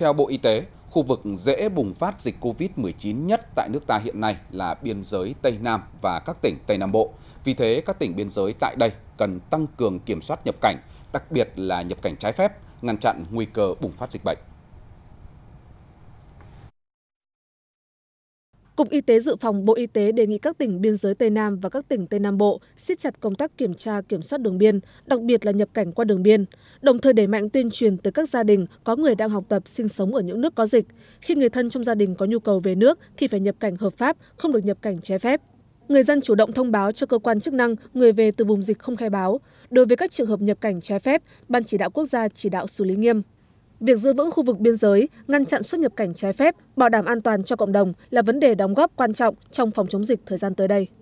theo Bộ Y tế, khu vực dễ bùng phát dịch COVID-19 nhất tại nước ta hiện nay là biên giới Tây Nam và các tỉnh Tây Nam Bộ. Vì thế, các tỉnh biên giới tại đây cần tăng cường kiểm soát nhập cảnh, đặc biệt là nhập cảnh trái phép, ngăn chặn nguy cơ bùng phát dịch bệnh. cục y tế dự phòng bộ y tế đề nghị các tỉnh biên giới tây nam và các tỉnh tây nam bộ siết chặt công tác kiểm tra kiểm soát đường biên đặc biệt là nhập cảnh qua đường biên đồng thời đẩy mạnh tuyên truyền tới các gia đình có người đang học tập sinh sống ở những nước có dịch khi người thân trong gia đình có nhu cầu về nước thì phải nhập cảnh hợp pháp không được nhập cảnh trái phép người dân chủ động thông báo cho cơ quan chức năng người về từ vùng dịch không khai báo đối với các trường hợp nhập cảnh trái phép ban chỉ đạo quốc gia chỉ đạo xử lý nghiêm việc giữ vững khu vực biên giới ngăn chặn xuất nhập cảnh trái phép bảo đảm an toàn cho cộng đồng là vấn đề đóng góp quan trọng trong phòng chống dịch thời gian tới đây